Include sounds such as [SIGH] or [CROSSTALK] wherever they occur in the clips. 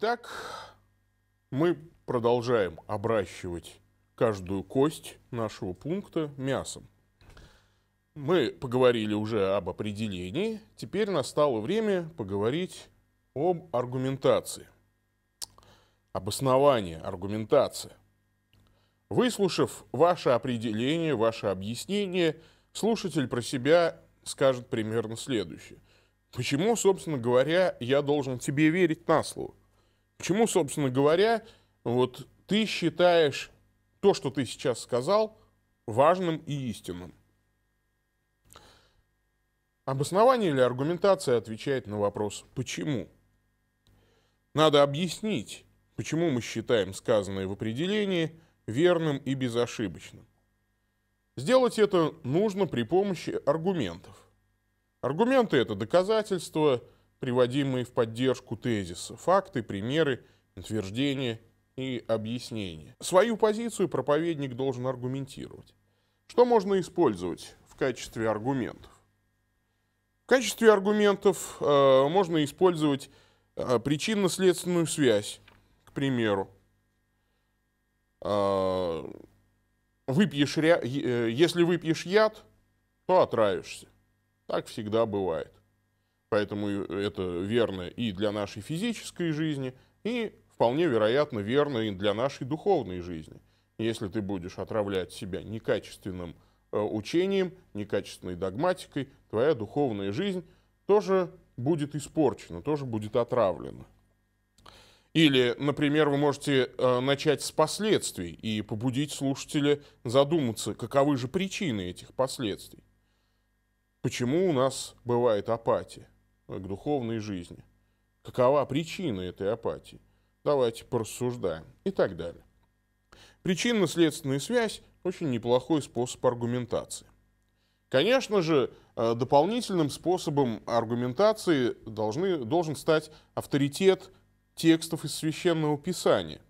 Итак, мы продолжаем обращивать каждую кость нашего пункта мясом. Мы поговорили уже об определении, теперь настало время поговорить об аргументации. Обоснование, аргументация. Выслушав ваше определение, ваше объяснение, слушатель про себя скажет примерно следующее. Почему, собственно говоря, я должен тебе верить на слово? Почему, собственно говоря, вот ты считаешь то, что ты сейчас сказал, важным и истинным? Обоснование или аргументация отвечает на вопрос «почему?». Надо объяснить, почему мы считаем сказанное в определении верным и безошибочным. Сделать это нужно при помощи аргументов. Аргументы – это доказательства – приводимые в поддержку тезиса, факты, примеры, утверждения и объяснения. Свою позицию проповедник должен аргументировать. Что можно использовать в качестве аргументов? В качестве аргументов э, можно использовать э, причинно-следственную связь, к примеру. Э, выпьешь Э, если выпьешь яд, то отравишься. Так всегда бывает. Поэтому э, это верно и для нашей физической жизни, и вполне вероятно верно и для нашей духовной жизни. Если ты будешь отравлять себя некачественным э, учением, некачественной догматикой, твоя духовная жизнь тоже будет испорчена, тоже будет отравлена. Или, например, вы можете э, начать с последствий и побудить слушателя задуматься, каковы же причины этих последствий. Почему у нас бывает апатия? Э, к духовной жизни. Какова причина этой апатии? Давайте порассуждаем и так далее. Причинно-следственная связь – очень неплохой способ аргументации. Конечно же, э, дополнительным способом аргументации должны, должен стать авторитет текстов из Священного Писания.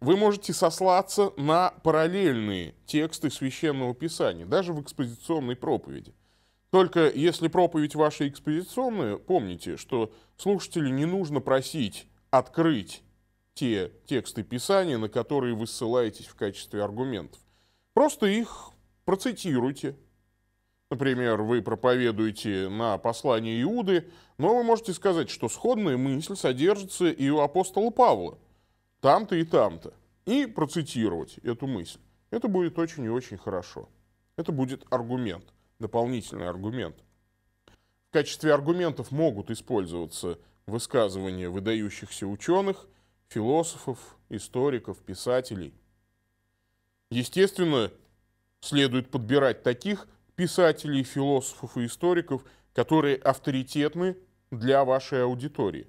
Вы можете сослаться на параллельные тексты Священного Писания, даже в экспозиционной проповеди. Только если проповедь ваша экспозиционная, помните, что слушателю не нужно просить открыть те тексты Писания, на которые вы ссылаетесь в качестве аргументов. Просто их процитируйте. Например, вы проповедуете на послание Иуды, но вы можете сказать, что сходная мысль содержится и у апостола Павла. Там-то и там-то. И процитировать эту мысль. Это будет очень и очень хорошо. Это будет аргумент дополнительный аргумент. В качестве аргументов могут использоваться высказывания выдающихся ученых, философов, историков, писателей. Естественно, следует подбирать таких писателей, философов и историков, которые авторитетны для вашей аудитории.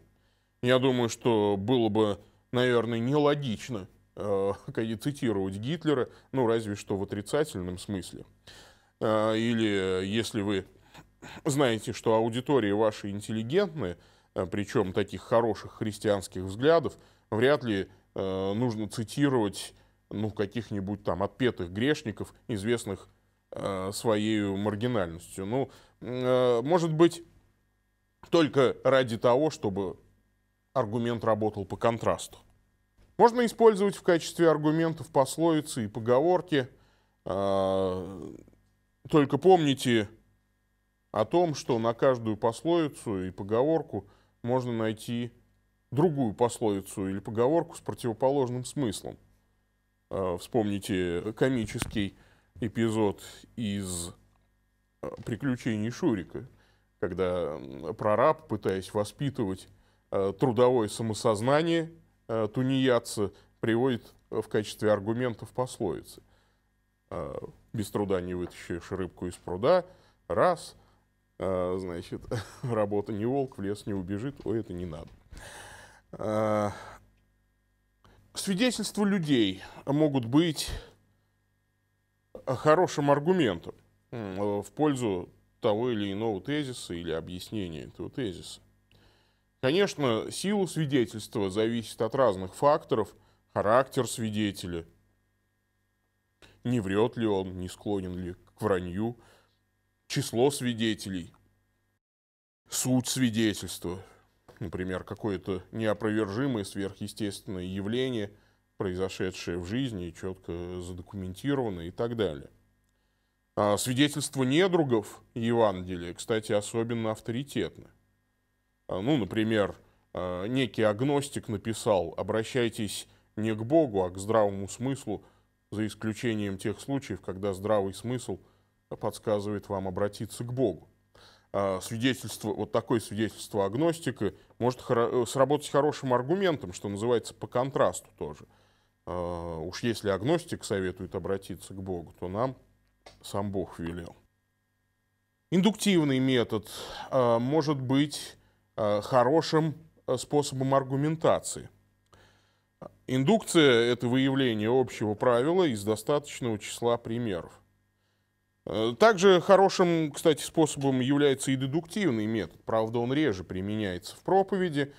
Я думаю, что было бы, наверное, нелогично э, [LAUGHS] цитировать Гитлера, ну разве что в отрицательном смысле. А, или э, если вы знаете, что аудитории ваши интеллигентны, э, причем таких хороших христианских взглядов, вряд ли э, нужно цитировать ну, каких-нибудь там отпетых грешников, известных своей маргинальностью. Ну, может быть, только ради того, чтобы аргумент работал по контрасту. Можно использовать в качестве аргументов пословицы и поговорки, только помните о том, что на каждую пословицу и поговорку можно найти другую пословицу или поговорку с противоположным смыслом. Э, вспомните комический эпизод из э, «Приключений Шурика», когда прораб, пытаясь воспитывать э, трудовое самосознание тунеядца, приводит в качестве аргументов пословицы без труда не вытащишь рыбку из пруда, раз, а, значит, [LAUGHS] работа не волк, в лес не убежит, ой, это не надо. А, свидетельства людей могут быть хорошим аргументом э, в пользу того или иного тезиса или объяснения этого тезиса. Конечно, сила свидетельства зависит от разных факторов, характер свидетеля, не врет ли он, не склонен ли к вранью, число свидетелей, суть свидетельства, например, какое-то неопровержимое сверхъестественное явление, произошедшее в жизни, четко задокументированное и так далее. А свидетельство недругов Евангелия, кстати, особенно авторитетны. А, ну, например, а, некий агностик написал «Обращайтесь не к Богу, а к здравому смыслу за исключением тех случаев, когда здравый смысл подсказывает вам обратиться к Богу. А, свидетельство, вот такое свидетельство агностика может э, сработать хорошим аргументом, что называется, по контрасту тоже. А, уж если агностик советует обратиться к Богу, то нам сам Бог велел. Индуктивный метод а, может быть хорошим э, способом аргументации – Индукция – это выявление общего правила из достаточного числа примеров. Э, также хорошим, кстати, способом является и дедуктивный метод. Правда, он реже применяется в проповеди.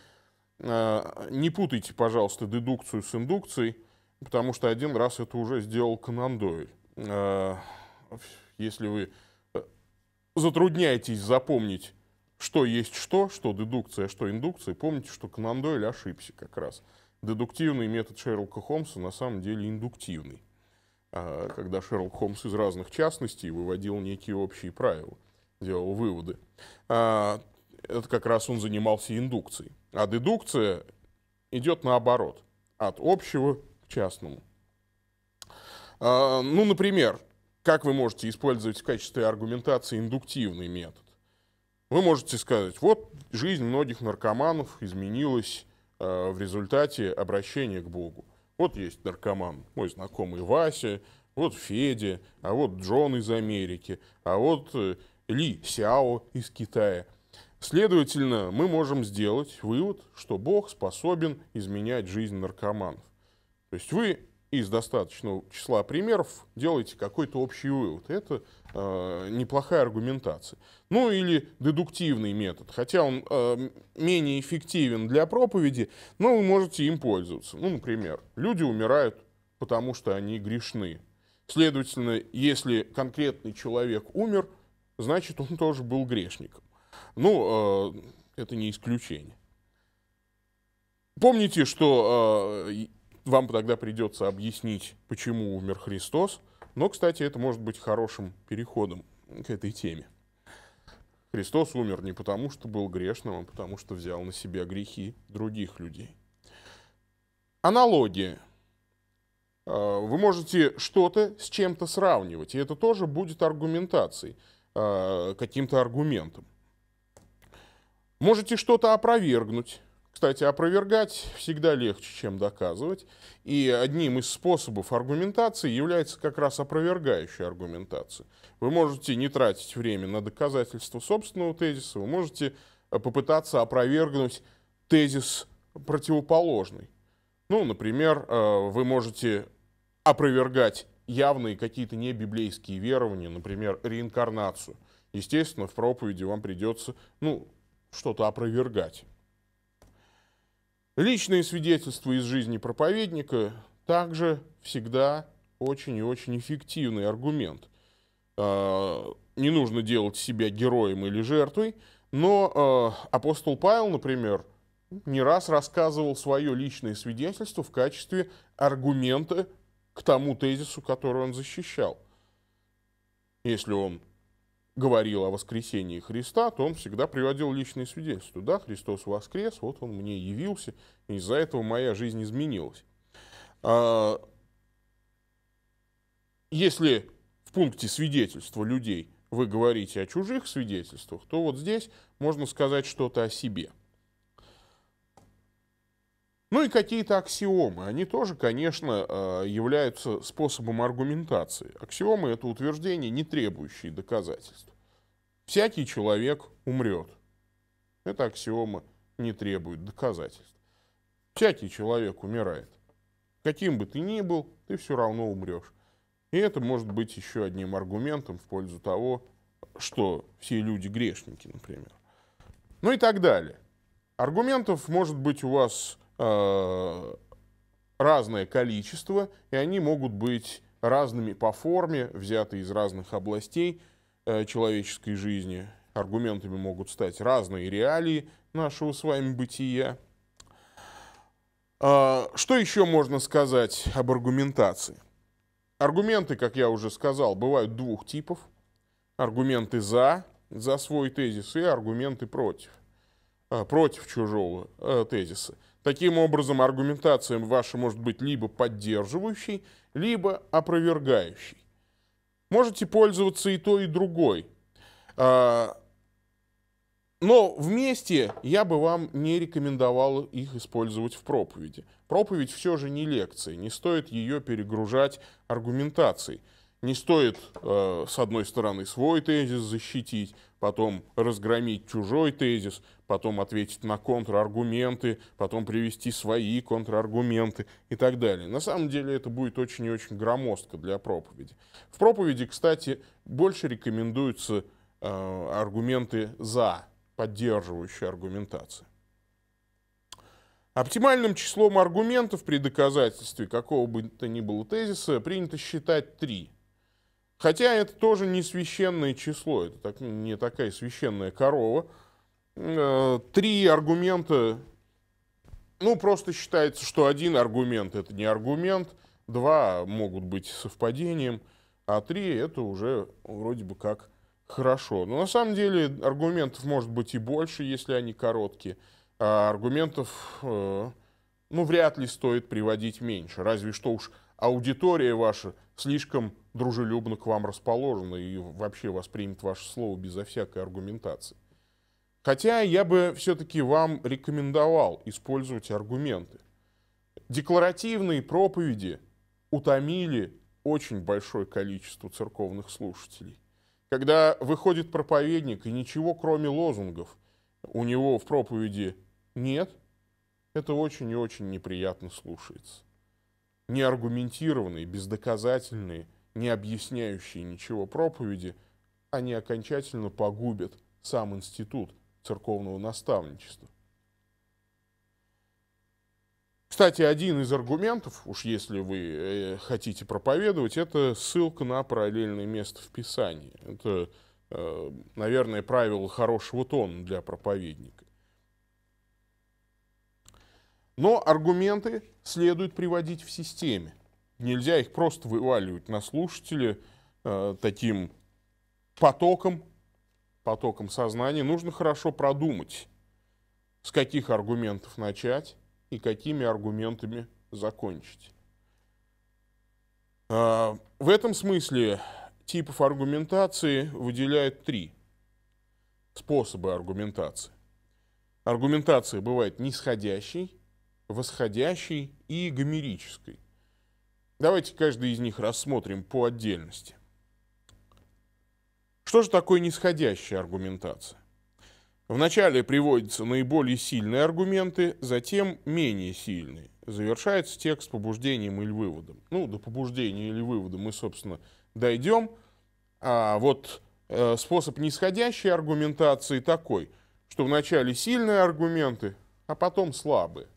Э, не путайте, пожалуйста, дедукцию с индукцией, потому что один раз это уже сделал Конан Дойль. Э, если вы затрудняетесь запомнить, что есть что, что дедукция, а что индукция, помните, что Конан Дойль ошибся как раз – дедуктивный метод Шерлока Холмса на самом деле индуктивный, а, когда Шерлок Холмс из разных частностей выводил некие общие правила, делал выводы. А, это как раз он занимался индукцией. А дедукция идет наоборот, от общего к частному. А, ну, например, как вы можете использовать в качестве аргументации индуктивный метод? Вы можете сказать, вот жизнь многих наркоманов изменилась Э, в результате обращения к Богу. Вот есть наркоман, мой знакомый Вася, вот Федя, а вот Джон из Америки, а вот э, Ли Сяо из Китая. Следовательно, мы можем сделать вывод, что Бог способен изменять жизнь наркоманов. То есть вы из достаточного числа примеров делаете какой-то общий вывод. Это э, неплохая аргументация. Ну или дедуктивный метод, хотя он э, менее эффективен для проповеди, но вы можете им пользоваться. Ну, например, люди умирают, потому что они грешны. Следовательно, если конкретный человек умер, значит, он тоже был грешником. Ну, э, это не исключение. Помните, что э, вам тогда придется объяснить, почему умер Христос. Но, кстати, это может быть хорошим переходом к этой теме. Христос умер не потому, что был грешным, а потому, что взял на себя грехи других людей. Аналогия. А, вы можете что-то с чем-то сравнивать, и это тоже будет аргументацией, а, каким-то аргументом. Можете что-то опровергнуть, кстати, опровергать всегда легче, чем доказывать. И одним из способов аргументации является как раз опровергающая аргументация. Вы можете не тратить время на доказательство собственного тезиса, вы можете э, попытаться опровергнуть тезис противоположный. Ну, например, э, вы можете опровергать явные какие-то небиблейские верования, например, реинкарнацию. Естественно, в проповеди вам придется, ну, что-то опровергать. Личные свидетельства из жизни проповедника также всегда очень и очень эффективный аргумент. А, не нужно делать себя героем или жертвой, но а, апостол Павел, например, не раз рассказывал свое личное свидетельство в качестве аргумента к тому тезису, который он защищал. Если он говорил о воскресении Христа, то он всегда приводил личные свидетельства. Да, Христос воскрес, вот он мне явился, и из-за этого моя жизнь изменилась. А, если в пункте свидетельства людей вы говорите о чужих свидетельствах, то вот здесь можно сказать что-то о себе – ну и какие-то аксиомы, они тоже, конечно, э, являются способом аргументации. Аксиомы – это утверждения, не требующие доказательств. Всякий человек умрет. это аксиома не требует доказательств. Всякий человек умирает. Каким бы ты ни был, ты все равно умрешь. И это может быть еще одним аргументом в пользу того, что все люди грешники, например. Ну и так далее. Аргументов может быть у вас Э, разное количество, и они могут быть разными по форме, взяты из разных областей э, человеческой жизни. Аргументами могут стать разные реалии нашего с вами бытия. А, что еще можно сказать об аргументации? Аргументы, как я уже сказал, бывают двух типов. Аргументы «за», за свой тезис, и аргументы против, а, против чужого э, тезиса. Таким образом, аргументация ваша может быть либо поддерживающей, либо опровергающей. Можете пользоваться и той, и другой. А, но вместе я бы вам не рекомендовал их использовать в проповеди. Проповедь все же не лекция, не стоит ее перегружать аргументацией не стоит, э, с одной стороны, свой тезис защитить, потом разгромить чужой тезис, потом ответить на контраргументы, потом привести свои контраргументы и так далее. На самом деле это будет очень и очень громоздко для проповеди. В проповеди, кстати, больше рекомендуются э, аргументы «за», поддерживающие аргументацию. Оптимальным числом аргументов при доказательстве какого бы то ни было тезиса принято считать три – Хотя это тоже не священное число, это так, не такая священная корова. Э, три аргумента, ну просто считается, что один аргумент это не аргумент, два могут быть совпадением, а три это уже вроде бы как хорошо. Но на самом деле аргументов может быть и больше, если они короткие. А аргументов, э, ну, вряд ли стоит приводить меньше. Разве что уж аудитория ваша слишком дружелюбно к вам расположена и вообще воспримет ваше слово безо всякой аргументации. Хотя я бы все-таки вам рекомендовал использовать аргументы. Декларативные проповеди утомили очень большое количество церковных слушателей. Когда выходит проповедник и ничего кроме лозунгов у него в проповеди нет, это очень и очень неприятно слушается. Неаргументированные, бездоказательные – не объясняющие ничего проповеди, они окончательно погубят сам институт церковного наставничества. Кстати, один из аргументов, уж если вы э, хотите проповедовать, это ссылка на параллельное место в Писании. Это, э, наверное, правило хорошего тона для проповедника. Но аргументы следует приводить в системе – Нельзя их просто вываливать на слушателя э, таким потоком, потоком сознания. Нужно хорошо продумать, с каких аргументов начать и какими аргументами закончить. Э, в этом смысле типов аргументации выделяют три способы аргументации. Аргументация бывает нисходящей, восходящей и гомерической. Давайте каждый из них рассмотрим по отдельности. Что же такое нисходящая аргументация? Вначале приводятся наиболее сильные аргументы, затем менее сильные. Завершается текст побуждением или выводом. Ну, до побуждения или вывода мы, собственно, дойдем. А вот э, способ нисходящей аргументации такой, что вначале сильные аргументы, а потом слабые.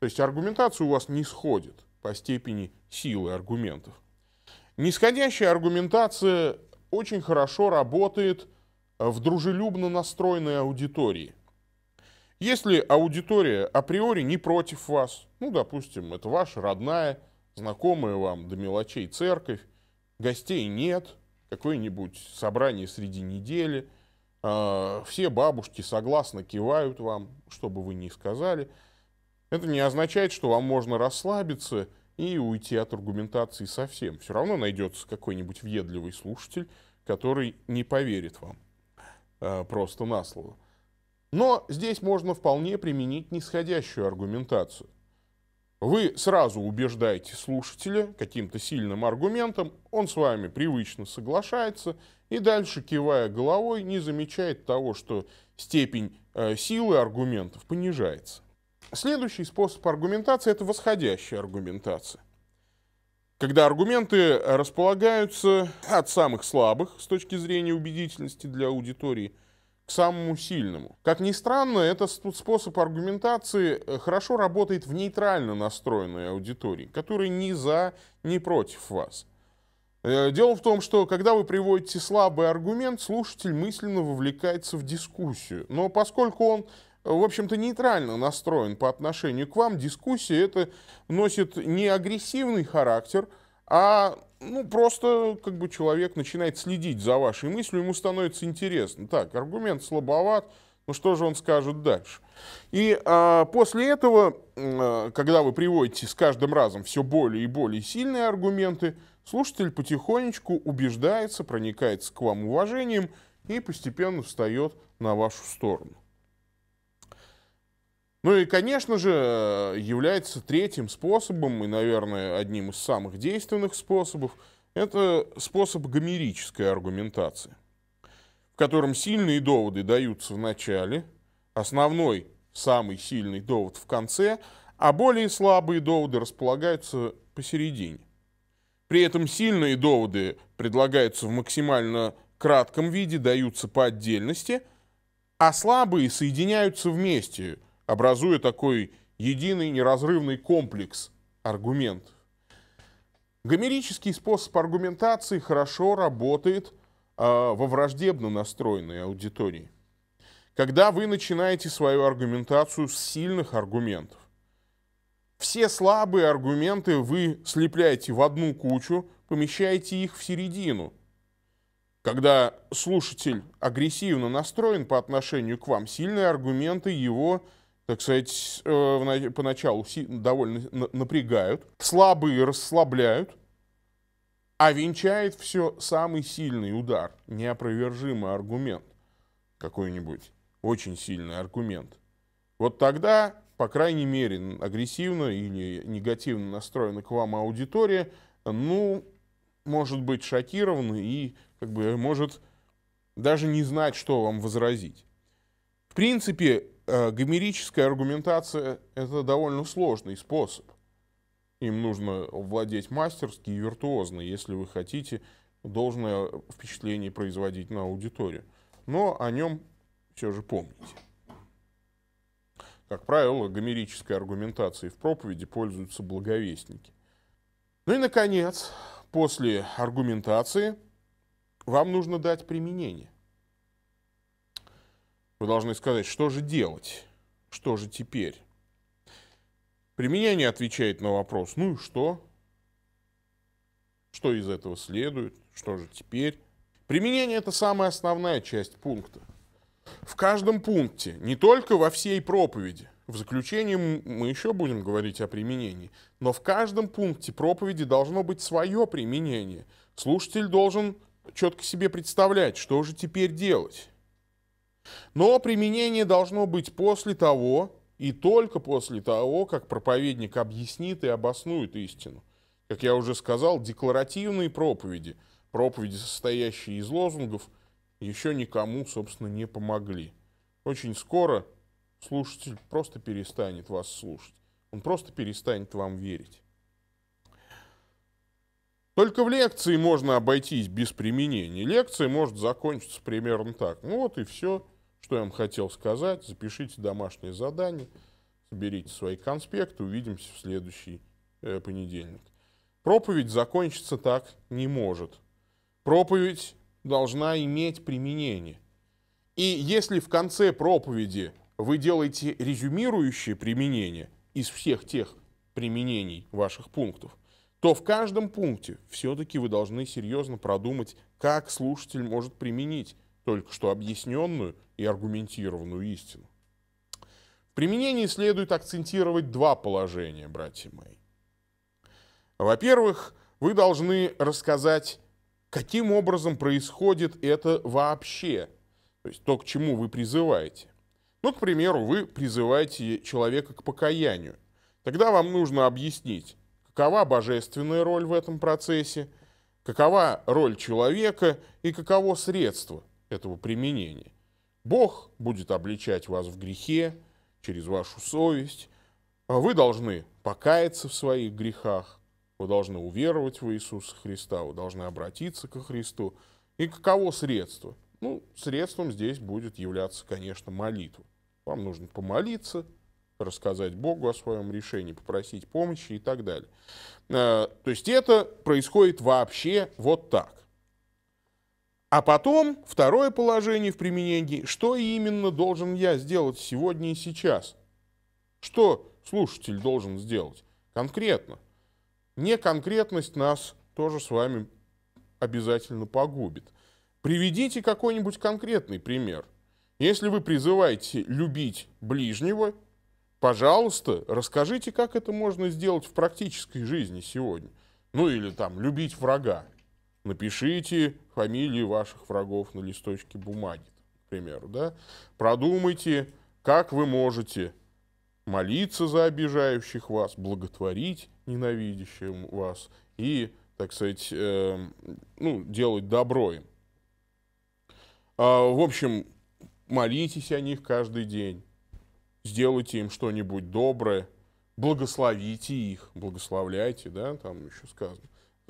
То есть аргументация у вас не сходит по степени силы аргументов. Нисходящая аргументация очень хорошо работает в дружелюбно настроенной аудитории. Если аудитория априори не против вас, ну, допустим, это ваша родная, знакомая вам до мелочей церковь, гостей нет, какое-нибудь собрание среди недели, э, все бабушки согласно кивают вам, что бы вы ни сказали – это не означает, что вам можно расслабиться и уйти от аргументации совсем. Все равно найдется какой-нибудь въедливый слушатель, который не поверит вам э, просто на слово. Но здесь можно вполне применить нисходящую аргументацию. Вы сразу убеждаете слушателя каким-то сильным аргументом, он с вами привычно соглашается и дальше, кивая головой, не замечает того, что степень э, силы аргументов понижается. Следующий способ аргументации – это восходящая аргументация. Когда аргументы располагаются от самых слабых с точки зрения убедительности для аудитории к самому сильному. Как ни странно, этот способ аргументации э, хорошо работает в нейтрально настроенной аудитории, которая ни за, ни против вас. Э, дело в том, что когда вы приводите слабый аргумент, слушатель мысленно вовлекается в дискуссию. Но поскольку он в общем-то, нейтрально настроен по отношению к вам. Дискуссия это носит не агрессивный характер, а ну, просто как бы человек начинает следить за вашей мыслью, ему становится интересно. Так, аргумент слабоват, ну что же он скажет дальше? И а, после этого, а, когда вы приводите с каждым разом все более и более сильные аргументы, слушатель потихонечку убеждается, проникается к вам уважением и постепенно встает на вашу сторону. Ну и, конечно же, э, является третьим способом, и, наверное, одним из самых действенных способов, это способ гомерической аргументации, в котором сильные доводы даются в начале, основной, самый сильный довод в конце, а более слабые доводы располагаются посередине. При этом сильные доводы предлагаются в максимально кратком виде, даются по отдельности, а слабые соединяются вместе – образуя такой единый неразрывный комплекс аргумент. Гомерический способ аргументации хорошо работает э, во враждебно настроенной аудитории. Когда вы начинаете свою аргументацию с сильных аргументов, все слабые аргументы вы слепляете в одну кучу, помещаете их в середину. Когда слушатель агрессивно настроен по отношению к вам, сильные аргументы его так сказать, э, поначалу довольно напрягают, слабые расслабляют, а венчает все самый сильный удар, неопровержимый аргумент какой-нибудь, очень сильный аргумент. Вот тогда, по крайней мере, агрессивно или негативно настроена к вам аудитория, ну, может быть шокирована и как бы может даже не знать, что вам возразить. В принципе, Э, гомерическая аргументация – это довольно сложный способ. Им нужно владеть мастерски и виртуозно, если вы хотите должное впечатление производить на аудиторию. Но о нем все же помните. Как правило, гомерической аргументацией в проповеди пользуются благовестники. Ну и, наконец, после аргументации вам нужно дать применение – вы должны сказать, что же делать? Что же теперь? Применение отвечает на вопрос, ну и что? Что из этого следует? Что же теперь? Применение – это самая основная часть пункта. В каждом пункте, не только во всей проповеди, в заключении мы еще будем говорить о применении, но в каждом пункте проповеди должно быть свое применение. Слушатель должен четко себе представлять, что же теперь делать. Но применение должно быть после того, и только после того, как проповедник объяснит и обоснует истину. Как я уже сказал, декларативные проповеди, проповеди, состоящие из лозунгов, еще никому, собственно, не помогли. Очень скоро слушатель просто перестанет вас слушать. Он просто перестанет вам верить. Только в лекции можно обойтись без применения. Лекция может закончиться примерно так. Ну вот и все, что я вам хотел сказать. Запишите домашнее задание, соберите свои конспекты, увидимся в следующий э, понедельник. Проповедь закончиться так не может. Проповедь должна иметь применение. И если в конце проповеди вы делаете резюмирующее применение из всех тех применений ваших пунктов, то в каждом пункте все-таки вы должны серьезно продумать, как слушатель может применить только что объясненную и аргументированную истину. В применении следует акцентировать два положения, братья мои. Во-первых, вы должны рассказать, каким образом происходит это вообще, то есть то, к чему вы призываете. Ну, к примеру, вы призываете человека к покаянию. Тогда вам нужно объяснить, какова божественная роль в этом процессе, какова роль человека и каково средство этого применения. Бог будет обличать вас в грехе, через вашу совесть. А вы должны покаяться в своих грехах, вы должны уверовать в Иисуса Христа, вы должны обратиться ко Христу. И каково средство? Ну, средством здесь будет являться, конечно, молитва. Вам нужно помолиться, рассказать Богу о своем решении, попросить помощи и так далее. Э, то есть это происходит вообще вот так. А потом второе положение в применении, что именно должен я сделать сегодня и сейчас? Что слушатель должен сделать конкретно? Неконкретность нас тоже с вами обязательно погубит. Приведите какой-нибудь конкретный пример. Если вы призываете любить ближнего, Пожалуйста, расскажите, как это можно сделать в практической жизни сегодня. Ну или там любить врага. Напишите фамилии ваших врагов на листочке бумаги, к примеру. Да? Продумайте, как вы можете молиться за обижающих вас, благотворить ненавидящим вас и, так сказать, э, ну, делать добро им. А, в общем, молитесь о них каждый день сделайте им что-нибудь доброе, благословите их, благословляйте, да, там еще сказано.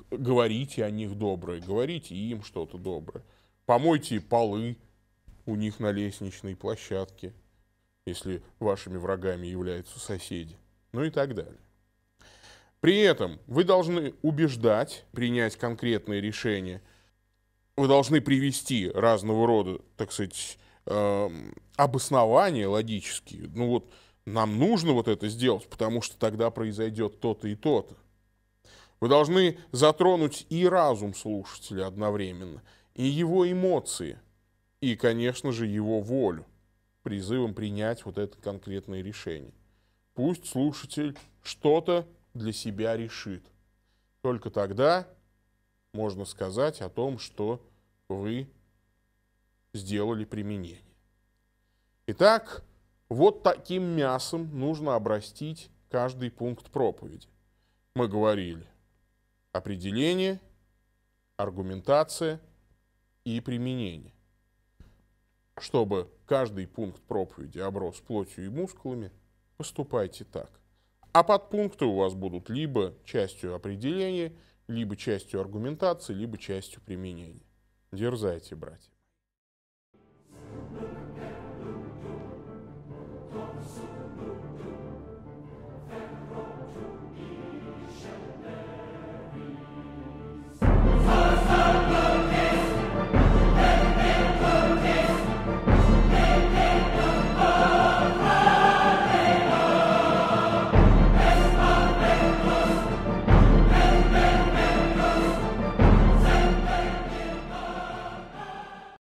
Говорите о них доброе, говорите им что-то доброе. Помойте полы у них на лестничной площадке, если вашими врагами являются соседи, ну и так далее. При этом вы должны убеждать принять конкретные решения, вы должны привести разного рода, так сказать, эм, обоснования логические. Ну вот нам нужно вот это сделать, потому что тогда произойдет то-то и то-то. Вы должны затронуть и разум слушателя одновременно, и его эмоции, и, конечно же, его волю, призывом принять вот это конкретное решение. Пусть слушатель что-то для себя решит. Только тогда можно сказать о том, что вы сделали применение. Итак, вот таким мясом нужно обрастить каждый пункт проповеди. Мы говорили определение, аргументация и применение. Чтобы каждый пункт проповеди оброс плотью и мускулами, поступайте так. А подпункты у вас будут либо частью определения, либо частью аргументации, либо частью применения. Дерзайте, братья.